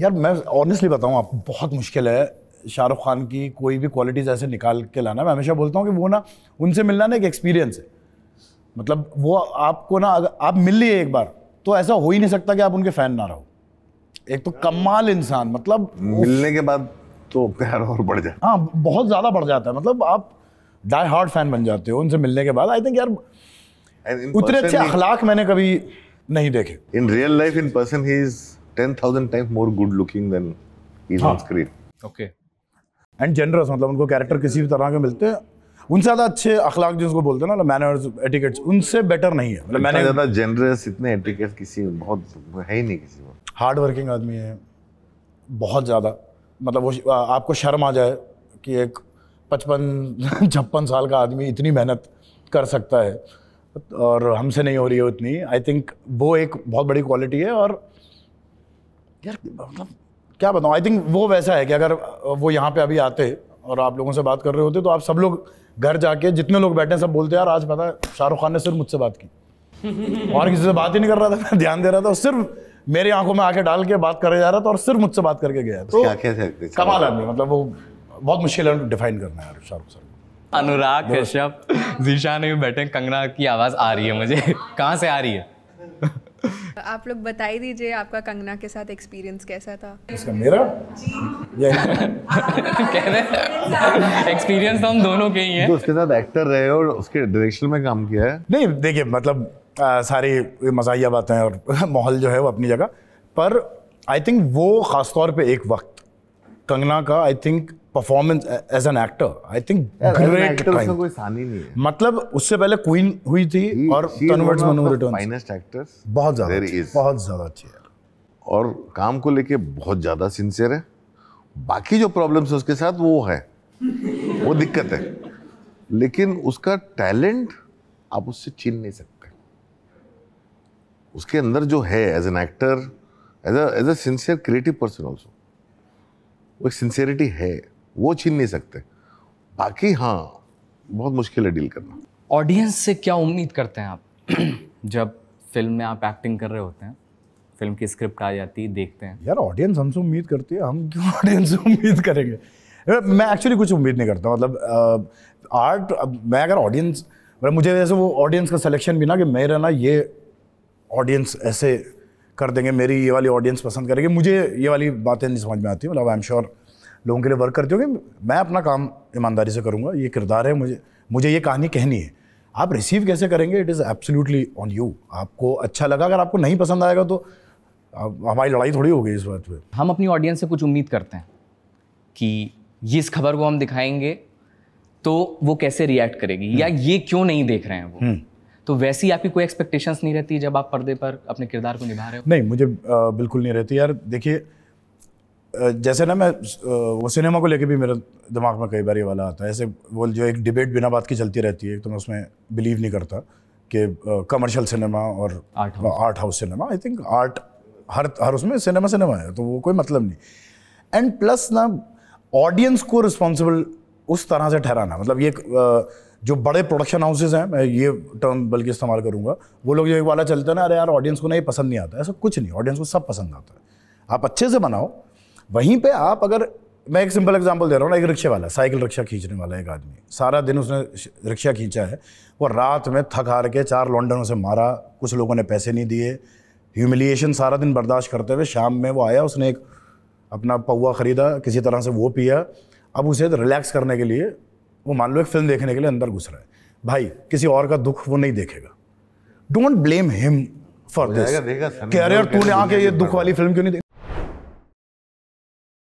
यार मैं ऑनेस्टली बताऊँ आप बहुत मुश्किल है शाहरुख खान की कोई भी क्वालिटीज़ ऐसे निकाल के लाना मैं हमेशा बोलता हूँ कि वो ना उनसे मिलना ना एक एक्सपीरियंस है मतलब वो आपको ना अगर आप मिल लिए एक बार तो ऐसा हो ही नहीं सकता कि आप उनके फ़ैन ना रहो एक तो कमाल इंसान मतलब मिलने के बाद तो प्यार और बढ़ जाए हाँ बहुत ज़्यादा बढ़ जाता है मतलब आप डाई हार्ड फैन बन जाते हो उनसे मिलने के बाद आई थिंक यार उतने अच्छे अखलाक मैंने कभी नहीं देखे in real life in person he is 10,000 times more good looking than he's हाँ. on screen. Okay. And genres मतलब उनको कैरेक्टर किसी भी तरह के मिलते हैं उनसे ज़्यादा अच्छे अखलाक जिसको बोलते हैं ना मैनर्स मतलब एटिकेट्स उनसे बेटर नहीं है मतलब मैंने ज़्यादा जनरस इतने एटिकेट्स किसी बहुत है ही नहीं किसी को हार्ड वर्किंग आदमी है बहुत ज़्यादा मतलब वो आपको शर्म आ जाए कि एक पचपन छप्पन साल का आदमी इतनी मेहनत कर सकता है और हमसे नहीं हो रही है उतनी आई थिंक वो एक बहुत बड़ी क्वालिटी है और यार मतलब क्या बताऊँ आई थिंक वो वैसा है कि अगर वो यहाँ पे अभी आते और आप लोगों से बात कर रहे होते तो आप सब लोग घर जाके जितने लोग बैठे हैं सब बोलते हैं यार आज पता है शाहरुख खान ने सिर्फ मुझसे बात की और किसी से बात ही नहीं कर रहा था मैं ध्यान दे रहा था सिर्फ मेरी आंखों में आके डाल के बात करे जा रहा था और सिर्फ मुझसे बात करके गया तो कमाल आदमी मतलब वो बहुत मुश्किल है डिफाइन करना है शाहरुख सर अनुराग कश्यप जीशान भी बैठे कंगना की आवाज़ आ रही है मुझे कहाँ से आ रही है आप लोग बता ही दीजिए आपका कंगना के साथ एक्सपीरियंस कैसा था इसका मेरा कह रहे एक्सपीरियंस तो हम दोनों के ही है उसके साथ एक्टर रहे और उसके डायरेक्शन में काम किया है नहीं देखिए मतलब आ, सारी मजाइया बातें और माहौल जो है वो अपनी जगह पर आई थिंक वो ख़ासतौर पे एक वक्त कंगना का I think performance as an actor I think great time कोई सानी नहीं है मतलब उससे पहले क्वीन हुई थी He, और कन्वर्ट्स मनु फाइनेस्ट एक्टर्स बहुत ज्यादा बहुत ज्यादा अच्छी है और काम को लेके बहुत ज्यादा सिंसियर है बाकी जो प्रॉब्लम्स है उसके साथ वो है वो दिक्कत है लेकिन उसका टैलेंट आप उससे छीन नहीं सकते उसके अंदर जो है as an actor as as a sincere creative person also वो एक सिंसेरिटी है वो छीन नहीं सकते बाकी हाँ बहुत मुश्किल है डील करना ऑडियंस से क्या उम्मीद करते हैं आप जब फिल्म में आप एक्टिंग कर रहे होते हैं फिल्म की स्क्रिप्ट आ जाती है देखते हैं यार ऑडियंस हमसे उम्मीद करती है हम क्यों ऑडियंस से उम्मीद करेंगे मैं एक्चुअली कुछ उम्मीद नहीं करता मतलब आर्ट मैं अगर ऑडियंस मतलब मुझे जैसे वो ऑडियंस का सिलेक्शन भी ना कि मेरा ना ये ऑडियंस ऐसे कर देंगे मेरी ये वाली ऑडियंस पसंद करेगी मुझे ये वाली बातें नहीं समझ में आती मतलब आई एम श्योर लोगों के लिए वर्क करती होगी मैं अपना काम ईमानदारी से करूँगा ये किरदार है मुझे मुझे ये कहानी कहनी है आप रिसीव कैसे करेंगे it is absolutely on you आपको अच्छा लगा अगर आपको नहीं पसंद आएगा तो हमारी लड़ाई थोड़ी होगी इस बात पे हम अपनी ऑडियंस से कुछ उम्मीद करते हैं कि ये इस खबर को हम दिखाएंगे तो वो कैसे रिएक्ट करेगी या हम्म। ये क्यों नहीं देख रहे हैं वो हम्म। तो वैसी आपकी कोई एक्सपेक्टेशंस नहीं रहती जब आप पर्दे पर अपने किरदार को निभा रहे हो नहीं मुझे आ, बिल्कुल नहीं रहती यार देखिए जैसे ना मैं वो सिनेमा को लेके भी मेरे दिमाग में कई बार ये वाला आता है ऐसे वो जो एक डिबेट बिना बात की चलती रहती है तो मैं उसमें बिलीव नहीं करता कि कमर्शियल सिनेमा और art house cinema I think art हर हर उसमें सिनेमा सिनेमा है तो वो कोई मतलब नहीं एंड प्लस ना ऑडियंस को रिस्पॉन्सिबल उस तरह से ठहराना मतलब ये जो बड़े प्रोडक्शन हाउसेज हैं मैं ये टर्म बल्कि इस्तेमाल करूँगा वो लोग जो एक वाला चलते हैं ना अरे यार ऑडियंस को ना ये पसंद नहीं आता ऐसा कुछ नहीं ऑडियंस को सब पसंद आता है आप अच्छे से बनाओ वहीं पर आप अगर मैं एक सिंपल एग्जाम्पल दे रहा हूँ ना एक रिक्शे वाला साइकिल रिक्शा खींचने वाला एक आदमी सारा दिन उसने रिक्शा खींचा है वो रात में थक हार के चार लॉन्डनों से मारा कुछ लोगों ने पैसे नहीं दिए ह्यूमिलिएशन सारा दिन बर्दाश्त करते हुए शाम में वो आया उसने एक अपना पौवा ख़रीदा किसी तरह से वो पिया अब उसे रिलैक्स करने के लिए वो मान लो एक फिल्म देखने के लिए अंदर घुस रहा है भाई किसी और का दुख वो नहीं देखेगा don't blame him for this कह रहे तूने आके ये दुख वाली फिल्म क्यों नहीं